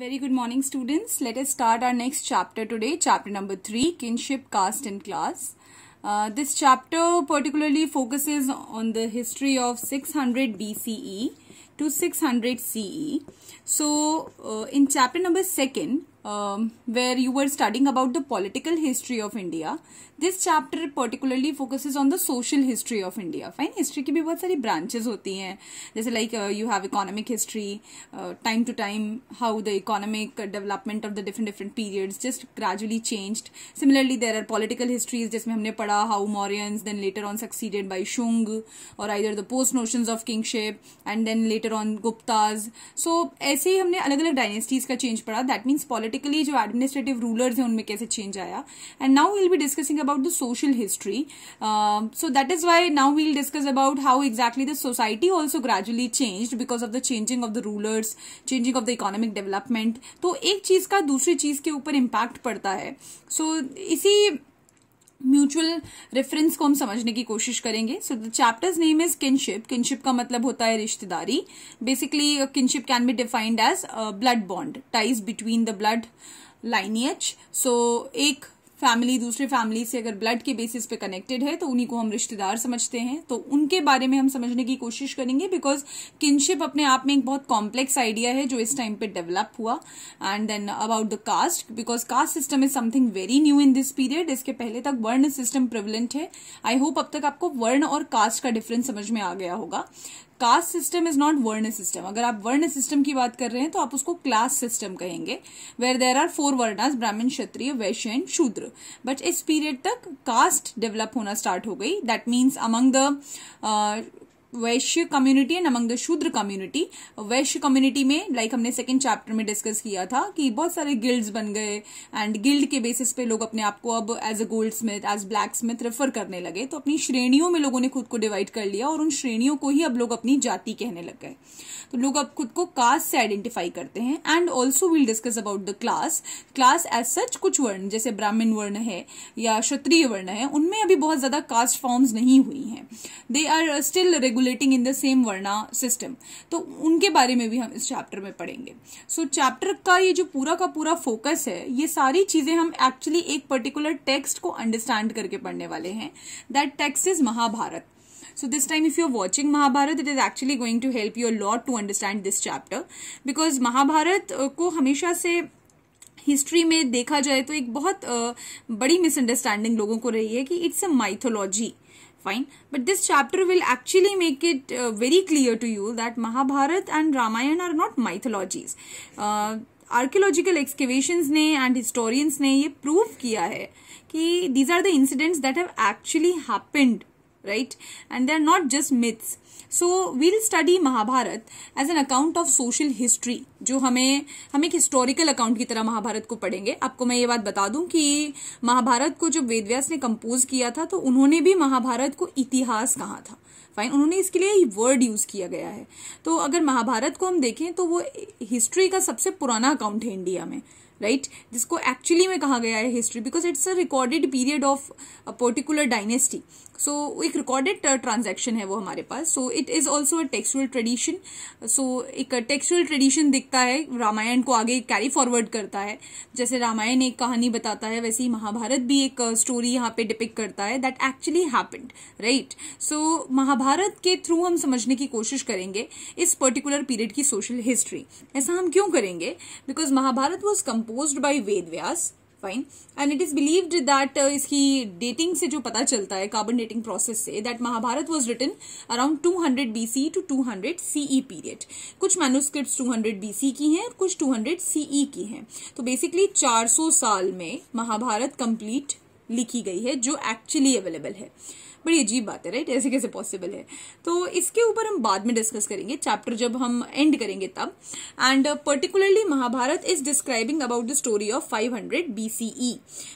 Very good morning students. Let us start our next chapter today, chapter number 3, Kinship, Caste and Class. Uh, this chapter particularly focuses on the history of 600 BCE to 600 CE. So, uh, in chapter number 2nd, um, where you were studying about the political history of India. This chapter particularly focuses on the social history of India. Fine, history की भी बहुत सारी branches होती हैं जैसे like uh, you have economic history, uh, time to time how the economic development of the different different periods just gradually changed. Similarly, there are political histories जिसमें हमने पढ़ा how Mauryans then later on succeeded by Shung or either the post notions of kingship and then later on Guptas. So ऐसे ही हमने अलग अलग dynasties का change पढ़ा. That means political particularly जो एडमिनिस्ट्रेटिव रूलर्स हैं उनमें कैसे चेंज आया and now will be discussing about the social history so that is why now will discuss about how exactly the society also gradually change because of the changing of the rulers changing of the economic development तो एक चीज का दूसरी चीज के ऊपर impact पड़ता है सो so, इसी म्यूचुअल रेफरेंस को हम समझने की कोशिश करेंगे so the chapter's name is kinship kinship का मतलब होता है रिश्तेदारी basically kinship can be defined as blood bond ties between the blood lineage so एक फैमिली दूसरे फैमिली से अगर ब्लड के बेसिस पे कनेक्टेड है तो उन्हीं को हम रिश्तेदार समझते हैं तो उनके बारे में हम समझने की कोशिश करेंगे बिकॉज किनशिप अपने आप में एक बहुत कॉम्प्लेक्स आइडिया है जो इस टाइम पे डेवलप हुआ and then about the caste because caste system is something very new in this period इसके पहले तक वर्ण सिस्टम प्रिवलेंट है आई होप अब तक आपको वर्ण और कास्ट का डिफरेंस समझ में आ गया होगा caste system is not varna system अगर आप वर्ण सिस्टम की बात कर रहे हैं तो आप उसको क्लास सिस्टम कहेंगे where there are four varnas Brahmin Kshatriya वैश्य एंड शूद्र बट इस पीरियड तक कास्ट डेवलप होना स्टार्ट हो गई that means among the Vaishya community and among the Shudra community Vaishya community में लाइक like हमने सेकेंड चैप्टर में डिस्कस किया था कि बहुत सारे गिल्ड्स बन गए एंड गिल्ड के बेसिस पे लोग अपने आप को अब as a goldsmith as blacksmith refer करने लगे तो अपनी श्रेणियों में लोगों ने खुद को डिवाइड कर लिया और उन श्रेणियों को ही अब लोग अपनी जाति कहने लग गए तो लोग अब खुद को कास्ट से आइडेंटिफाई करते हैं and also will discuss about the class class as such कुछ वर्ण जैसे ब्राह्मण वर्ण है या क्षत्रिय वर्ण है उनमें अभी बहुत ज्यादा कास्ट फॉर्म्स नहीं हुई हैं they are still regular regulating in the same varna system तो उनके बारे में भी हम इस चैप्टर में पढ़ेंगे सो so, चैप्टर का ये जो पूरा का पूरा फोकस है ये सारी चीजें हम एक्चुअली एक पर्टिकुलर टेक्स्ट को अंडरस्टैंड करके पढ़ने वाले हैं that text is Mahabharat so this time if you're watching mahabharat it is actually going to help you a lot to understand this chapter because mahabharat uh, को हमेशा से हिस्ट्री में देखा जाए तो एक बहुत uh, बड़ी मिसअंडरस्टैंडिंग लोगों को रही है कि it's a mythology fine but this chapter will actually make it uh, very clear to you that mahabharat and Ramayana are not mythologies uh, archaeological excavations ne and historians ne ye prove kiya hai these are the incidents that have actually happened right and they are not just myths so we'll study Mahabharat as an account of social history जो हमें हम एक historical account की तरह महाभारत को पढ़ेंगे आपको मैं ये बात बता दूं कि महाभारत को जब वेदव्यास ने कंपोज किया था तो उन्होंने भी महाभारत को इतिहास कहा था फाइन उन्होंने इसके लिए वर्ड यूज किया गया है तो अगर महाभारत को हम देखें तो वो हिस्ट्री का सबसे पुराना अकाउंट है इंडिया में राइट right? जिसको एक्चुअली में कहा गया है history because it's a recorded period of a particular dynasty so so, एक रिकॉर्डेड ट्रांजेक्शन uh, है वो हमारे पास so it is also a textual tradition so एक टेक्सुअल uh, ट्रेडिशन दिखता है रामायण को आगे कैरी फॉरवर्ड करता है जैसे रामायण एक कहानी बताता है वैसे ही महाभारत भी एक स्टोरी uh, यहाँ पे डिपिक करता है that actually happened right so Mahabharat के थ्रू हम समझने की कोशिश करेंगे इस पर्टिकुलर पीरियड की सोशल हिस्ट्री ऐसा हम क्यों करेंगे because Mahabharat was compose by Ved Vyas fine and it is believed that इसकी डेटिंग से जो पता चलता है कार्बन डेटिंग प्रोसेस से that Mahabharat was written around two hundred B C to two hundred CE period कुछ मैनुस्क्रिप्ट टू हंड्रेड बी सी की हैं और कुछ टू हंड्रेड सीई की हैं तो बेसिकली चार सौ साल में महाभारत कंप्लीट लिखी गई है जो एक्चुअली अवेलेबल है बड़ी अजीब बात है राइट ऐसे कैसे पॉसिबल है तो इसके ऊपर हम बाद में डिस्कस करेंगे चैप्टर जब हम एंड करेंगे तब and particularly Mahabharat is describing about the story of five hundred BCE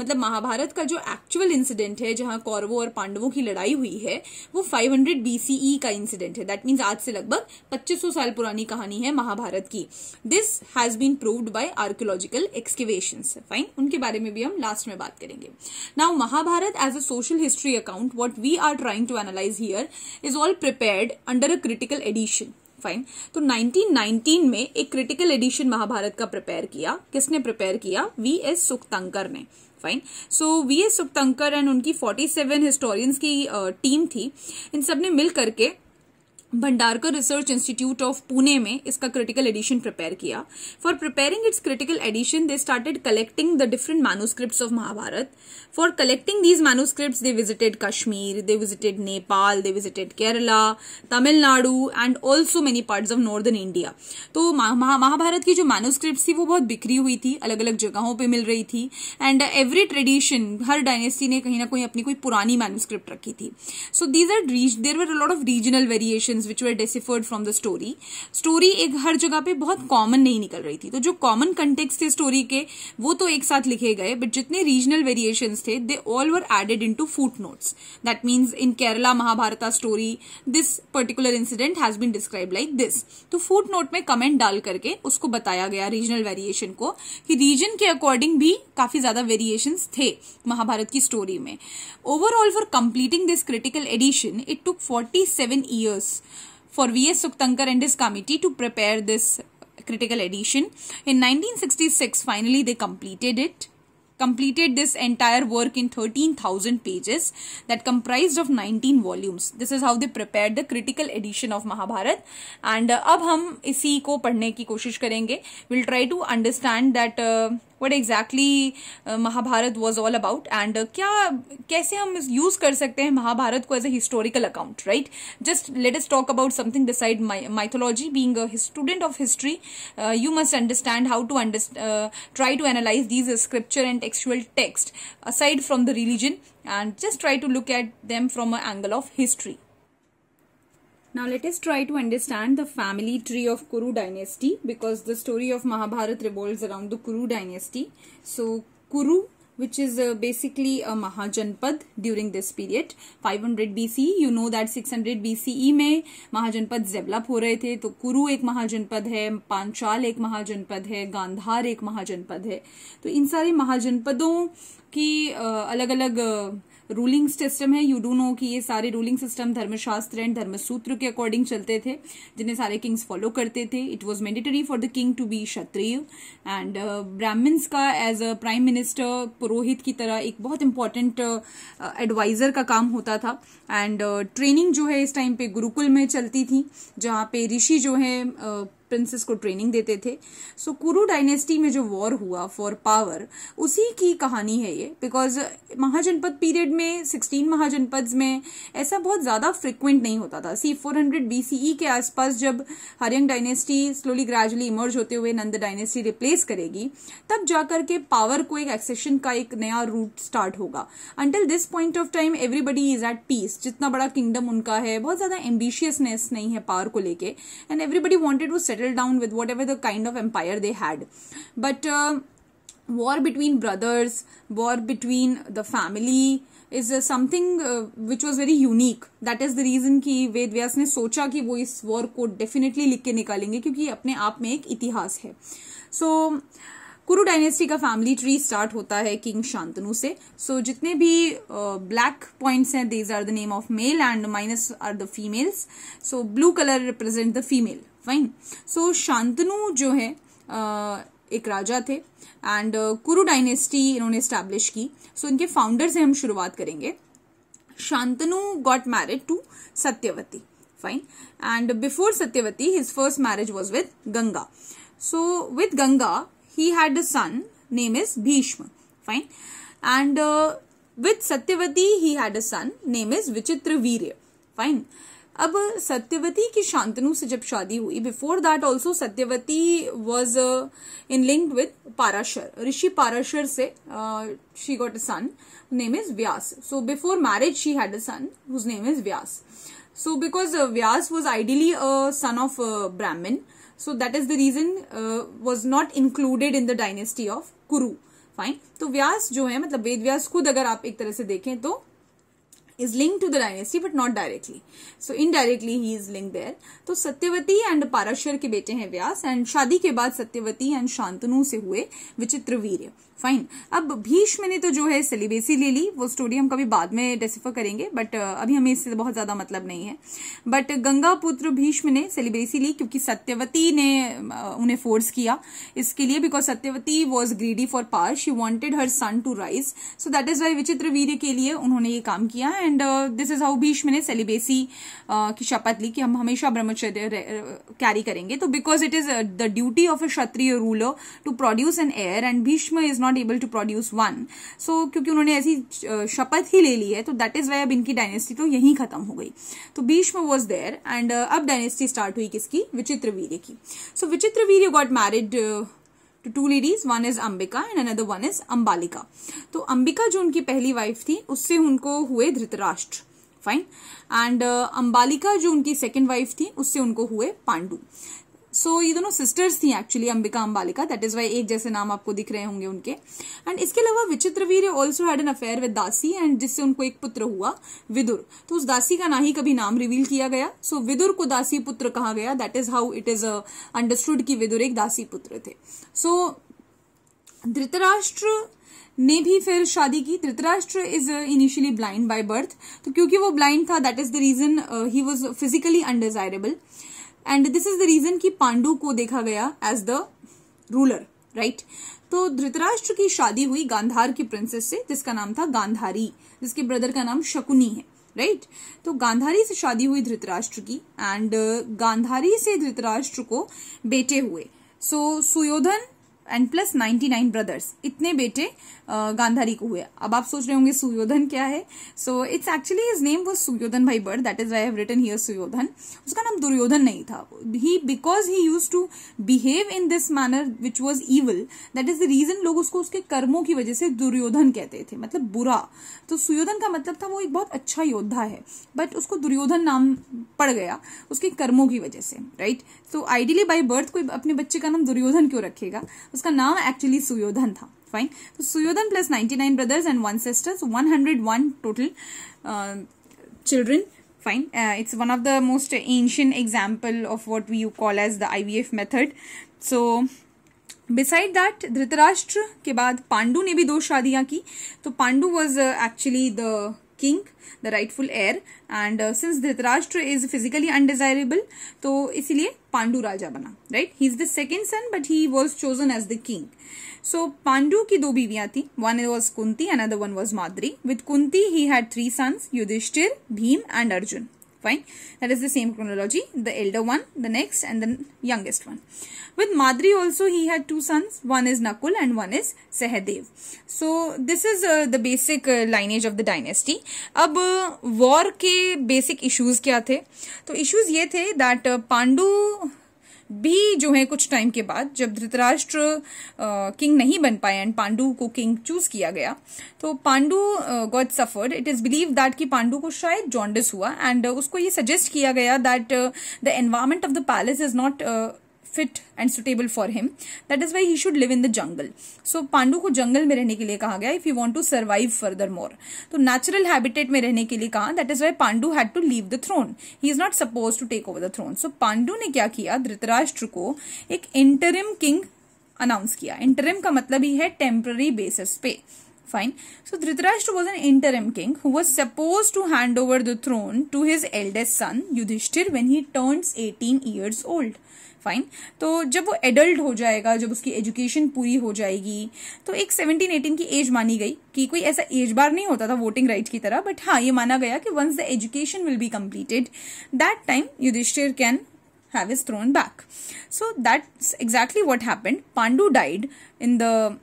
मतलब महाभारत का जो एक्चुअल इंसिडेंट है जहां कौरवों और पांडवों की लड़ाई हुई है वो 500 हंड्रेड बीसीई का इंसिडेंट है दैट मीन्स आज से लगभग पच्चीस साल पुरानी कहानी है महाभारत की this has been proved by archaeological excavation fine उनके बारे में भी हम लास्ट में बात करेंगे now Mahabharat as a social history account what we we are trying to analyze here is all prepared under a critical edition fine तो 1919 में एक क्रिटिकल एडिशन महाभारत का प्रिपेयर किया किसने प्रिपेयर किया वी एस सुखतंकर ने fine so V S Sukthankar and उनकी 47 historians की टीम uh, थी इन सब ने मिल करके Bhandarkar research institute of Pune में इसका क्रिटिकल एडिशन प्रिपेयर किया for preparing its critical edition they started collecting the different manuscript of Mahabharat for collecting these manuscript they visited Kashmir they visited Nepal they visited Kerala Tamil Nadu and also many part of northern India तो महाभारत की जो manuscript थी वो बहुत बिखरी हुई थी अलग अलग जगहों पर मिल रही थी एंड एवरी ट्रेडिशन हर डायनेस्टी ने कहीं ना कहीं अपनी कोई पुरानी मैनुस्क्रिप्ट रखी थी so these are there were lot of regional variation questions which were deciphered from the story story एक हर जगह पे बहुत कॉमन नहीं निकल रही थी तो जो कॉमन कंटेक्स थे स्टोरी के वो तो एक साथ लिखे गए बट जितने रीजनल वेरिएशन थे they all were added into footnotes that means in Kerala Mahabharata story this particular incident has been describe like this तो फूट नोट में कमेंट डाल करके उसको बताया गया रीजनल वेरिएशन को कि रीजन के अकॉर्डिंग भी काफी ज्यादा वेरिएशन थे महाभारत की स्टोरी में overall for completing this critical edition it took 47 years for V.S. Suktankar and his committee to prepare this critical edition. In 1966, finally, they completed it completed this entire work in 13,000 pages that comprised of 19 volumes. This is how they prepared the critical edition of Mahabharat. And uh, अब we We'll try to understand that uh, what exactly uh, Mahabharat was all about and how uh, क्या कैसे use कर as a historical account, right? Just let us talk about something beside my, mythology. Being a student of history, uh, you must understand how to uh, try to analyze these uh, scripture and textual text aside from the religion and just try to look at them from an angle of history. Now let us try to understand the family tree of Kuru dynasty because the story of Mahabharata revolves around the Kuru dynasty. So Kuru which is uh, basically a Mahajanpad during this period. 500 BCE, you know that 600 BCE में महाजनपद develop हो रहे थे तो कुरु एक महाजनपद है पांचाल एक महाजनपद है गांधार एक महाजनपद है तो इन सारे महाजनपदों की uh, अलग अलग uh, रूलिंग सिस्टम है यू डू नो कि ये सारे ruling system Dharmashastra and Dharmasutra के अकॉर्डिंग चलते थे जिन्हें सारे किंग्स फॉलो करते थे it was mandatory for the king to be Kshatriya and uh, Brahmins का एज अ प्राइम मिनिस्टर पुरोहित की तरह एक बहुत इंपॉर्टेंट एडवाइजर uh, का काम होता था एंड ट्रेनिंग uh, जो है इस टाइम पे गुरुकुल में चलती थी जहाँ पे ऋषि जो है uh, प्रिंसेस को ट्रेनिंग देते थे सो कुरु डायनेस्टी में जो वॉर हुआ फॉर पावर उसी की कहानी है ये बिकॉज महाजनपद पीरियड में सिक्सटीन महाजनपद में ऐसा बहुत ज्यादा फ्रिक्वेंट नहीं होता था सी फोर हंड्रेड बीसीई के आसपास जब Haryanka dynasty slowly gradually emerge होते हुए नंद डायनेस्टी रिप्लेस करेगी तब जाकर के पावर को एक एक्सेशन का एक नया रूट स्टार्ट होगा until this point of time everybody is at peace जितना बड़ा किंगडम उनका है बहुत ज्यादा एम्बिशियसनेस नहीं है पावर को लेके and everybody wanted to set settle down with whatever the kind of empire they had but uh, war between brothers war between the family is something which was very unique that is the reason कि वेद व्यास ने सोचा कि वो इस war को definitely लिख के निकालेंगे क्योंकि ये अपने apne aap mein ek itihas hai so, Kuru dynasty का फैमिली ट्री स्टार्ट होता है किंग शांतनु से सो so, जितने भी ब्लैक uh, पॉइंट्स हैं these are the name of male and minus are the females so blue colour represent the female fine so Shantanu जो है uh, एक राजा थे एंड कुरु डायनेस्टी इन्होंने स्टैब्लिश की सो so, इनके फाउंडर से हम शुरुआत करेंगे Shantanu got married to Satyavati fine and before Satyavati his first marriage was with Ganga so with Ganga he had a son name is Bhishma fine and with Satyavati he had a son name is Vichitra Veer fine अब सत्यवती की शांतनु से जब शादी हुई before that also Satyavati was in linked with Parashar Rishi Parashar से she got a son name is Vyas so before marriage she had a son whose name is Vyas so because Vyas was ideally a son of Brahmin so that is the reason was not included in the dynasty of Kuru fine तो व्यास जो है मतलब वेद व्यास खुद अगर आप एक तरह से देखें तो is linked to the dynasty but not directly so indirectly he is linked there तो सत्यवती एंड पाराशर के बेटे हैं व्यास एंड शादी के बाद सत्यवती एंड शांतनु से हुए विचित्रवीर्य फाइन अब भीष्म ने तो जो है सेलिबेसी ले ली वो स्टोरी हम कभी बाद में डेसिफर करेंगे बट अभी हमें इससे बहुत ज्यादा मतलब नहीं है बट गंगा पुत्र भीष्म ने सेलिबेसी ली क्योंकि सत्यवती ने उन्हें फोर्स किया इसके लिए because Satyavati was greedy for power she wanted her son to rise so that is why Vichitra Veer के लिए उन्होंने ये काम किया and this is how Bhishma ने सेलिबेसी की शपथ ली कि हम हमेशा ब्रह्मचर्य कैरी करेंगे तो because it is the duty of a Kshatriya ruler to produce an heir and Bhishma is not not able to produce one so क्योंकि उन्होंने ऐसी शपथ ही ले ली है तो दैट इज वाई अब इनकी डायनेस्टी तो यहीं खत्म हो गई तो बीच में वॉज देयर एंड अब डायनेस्टी स्टार्ट हुई किसकी विचित्र वीर की so so, Vichitra Veer you got married to two ladies one is Ambika and another one is Ambalika तो अंबिका जो उनकी पहली वाइफ थी उससे उनको हुए धृतराष्ट्र फाइन एंड अंबालिका जो उनकी सेकेंड वाइफ थी उससे उनको हुए पांडु सो ये दोनों सिस्टर्स थी actually Ambika Ambalika that is why एक जैसे नाम आपको दिख रहे होंगे उनके एंड इसके अलावा Vichitra Veer also had an affair with दासी एंड जिससे उनको एक पुत्र हुआ विदुर तो उस दासी का ना ही कभी नाम रिवील किया गया सो so, विदुर को दासी पुत्र कहा गया that is how it is understood की विदुर एक दासी पुत्र थे सो so, धृतराष्ट्र ने भी फिर शादी की Dhritarashtra is initially blind by birth तो क्योंकि वो ब्लाइंड था that is the reason he was physically undesirable and this is the reason की पांडु को देखा गया एज द रूलर राइट तो धृतराष्ट्र की शादी हुई गांधार की प्रिंसेस से जिसका नाम था गांधारी जिसके ब्रदर का नाम शकुनी है राइट right? तो गांधारी से शादी हुई धृतराष्ट्र की एंड uh, गांधारी से धृतराष्ट्र को बेटे हुए so so, Suyodhan and plus 99 brothers इतने बेटे गांधारी को हुए अब आप सोच रहे होंगे सुयोधन क्या है so it's actually is name was Suyodhan by birth that is I have written here Suyodhan उसका नाम दुर्योधन नहीं था he because he use to behave in this manner which was evil that is the reason लोग उसको उसके कर्मों की वजह से दुर्योधन कहते थे मतलब बुरा तो सुयोधन का मतलब था वो एक बहुत अच्छा योद्धा है बट उसको दुर्योधन नाम पड़ गया उसके कर्मों की वजह से right so ideally by birth कोई अपने बच्चे का नाम दुर्योधन क्यों रखेगा उसका नाम एक्चुअली सुयोधन था फाइन तो Suyodhan plus nine brothers and one sisters one total children one of the most ancient example of what we you call as the I V F method so beside that Dhritarashtra के बाद पांडु ने भी दो शादियां की तो Pandu was actually the king the rightful heir and uh, since dhritarashtra is physically undesirable तो इसीलिए पांडु राजा बना right he is the second son but he was chosen as the king so Pandu की दो बीवियां थी one was Kunti another one was Madri with Kunti he had three sons Yudhishthir Bheem and Arjun fine that is the same chronology the elder one the next and the youngest one with madri also he had two sons one is nakul and one is sahadev so this is uh, the basic uh, lineage of the dynasty ab uh, war ke basic issues kya the to issues ye the that uh, pandu भी जो है कुछ time के बाद जब Dhritarashtra king नहीं बन पाए एंड पांडु को किंग चूज किया गया तो Pandu got suffered it is believe that कि पांडु को शायद जॉन्डिस हुआ एंड उसको ये सजेस्ट किया गया that the environment of the palace is not fit and suitable for him that is why he should live in the jungle so Pandu को जंगल में रहने के लिए कहा गया if you want to survive further more तो नेचुरल हैबिटेट में रहने के लिए कहा that is why Pandu had to leave the throne he is not suppose to take over the throne सो पांडु ने क्या किया धृतराष्ट्र को एक इंटरिम किंग अनाउंस किया इंटरिम का मतलब ही है टेम्पररी बेसिस पे fine so Dhritarashtra was an interim king who was supposed to hand over the throne to his eldest son yudhishthir when he turns 18 years fine तो जब वो एडल्ट हो जाएगा जब उसकी एजुकेशन पूरी हो जाएगी तो एक सेवनटीन एटीन की एज मानी गई कि कोई ऐसा एज बार नहीं होता था वोटिंग राइट की तरह बट हाँ ये माना गया कि once the education will be completed that time Yudhishthir can have is throne back so that exactly what happened. Pandu died in the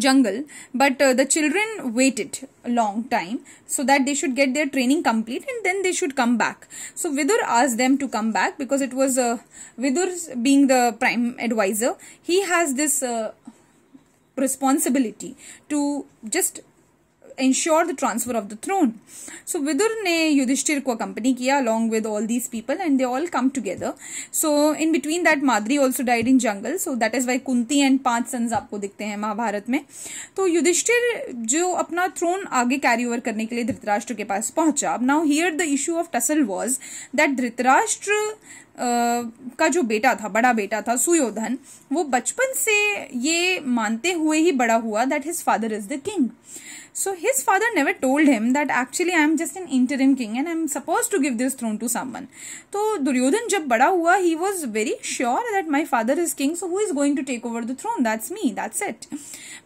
jungle but uh, the children waited a long time so that they should get their training complete and then they should come back so vidur asked them to come back because it was uh, vidur being the prime advisor he has this uh, responsibility to just ensure the transfer of the throne so Vidur ने युधिष्ठिर को company किया along with all these people and they all come together so in between that Madri also died in jungle so that is why Kunti and पांच सन्स आपको दिखते हैं महाभारत में तो युधिष्ठिर जो अपना थ्रोन आगे कैरी ओवर करने के लिए धृतराष्ट्र के पास पहुंचा now here the issue of tussle was that Dhritarashtra का जो बेटा था बड़ा बेटा था सुयोधन वो बचपन से ये मानते हुए ही बड़ा हुआ that his father is the king So his father never told him that actually I am just an interim king and I am supposed to give this throne to someone. So Duryodhan jab bada hua, he was very sure that my father is king, so who is going to take over the throne? That's me, that's it.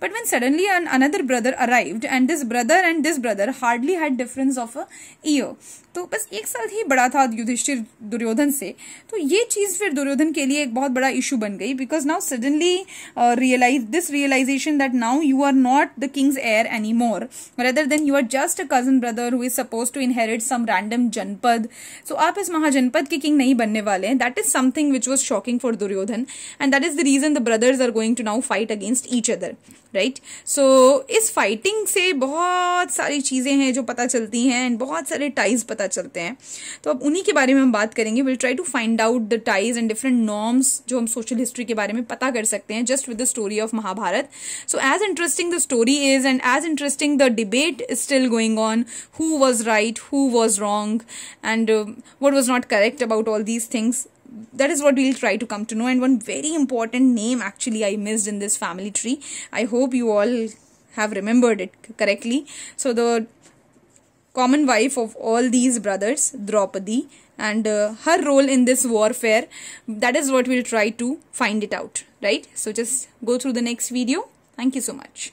But when suddenly an, another brother arrived and this brother and this brother hardly had difference of a year. तो बस एक साल ही बड़ा था युधिष्ठिर दुर्योधन से तो ये चीज़ फिर दुर्योधन के लिए एक बहुत बड़ा इशू बन गई because now suddenly realize this realization that now you are not the king's heir any more rather than you are just a cousin brother who is suppose to inherit some random janapada so आप इस महाजनपद के king नहीं बनने वाले हैं that is something which was shocking for Duryodhan and that is the reason the brothers are going to now fight against each other right so इस fighting से बहुत सारी चीज़ें हैं जो पता चलती हैं एंड बहुत सारे टाइज पता पता चलते हैं तो अब उन्हीं के बारे में हम बात करेंगे will try to find out the ties and different norms जो हम सोशल हिस्ट्री के बारे में पता कर सकते हैं just with the story of Mahabharat so as interesting the story is and as interesting the debate is still going on who was right who was wrong and what was not correct about all these things that is what we'll try to come to know and one very important name actually i missed in this family tree i hope you all have remembered it correctly so the common wife of all these brothers, Draupadi, and uh, her role in this warfare. That is what we'll try to find it out, right? So just go through the next video. Thank you so much.